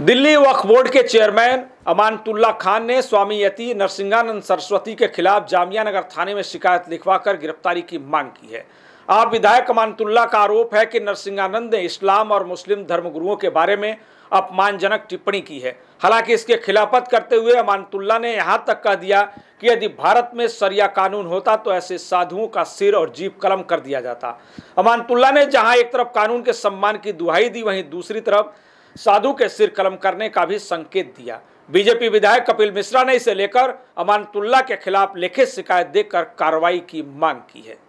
Delhi Waqf board के chairman Amanatullah Khan ने स्वामी यति नरसिंहानंद सरस्वती के खिलाफ जामिया नगर थाने में शिकायत लिखवाकर गिरफ्तारी की मांग की है आप विधायक अमानतुल्ला का आरोप है कि नरसिंहानंद ने इस्लाम और मुस्लिम धर्मगुरुओं के बारे में अपमानजनक टिप्पणी की है हालांकि इसके खिलाफत करते हुए अमानतुल्ला ने यहाँ तक कह दिया कि यदि भारत में सरिया कानून होता तो ऐसे साधुओं का सिर और जीप कलम कर दिया जाता अमानतुल्ला ने जहाँ एक तरफ कानून के सम्मान की दुहाई दी वहीं दूसरी तरफ साधु के सिर कलम करने का भी संकेत दिया बीजेपी विधायक कपिल मिश्रा ने इसे लेकर अमानतुल्ला के खिलाफ लिखित शिकायत देकर कार्रवाई की मांग की है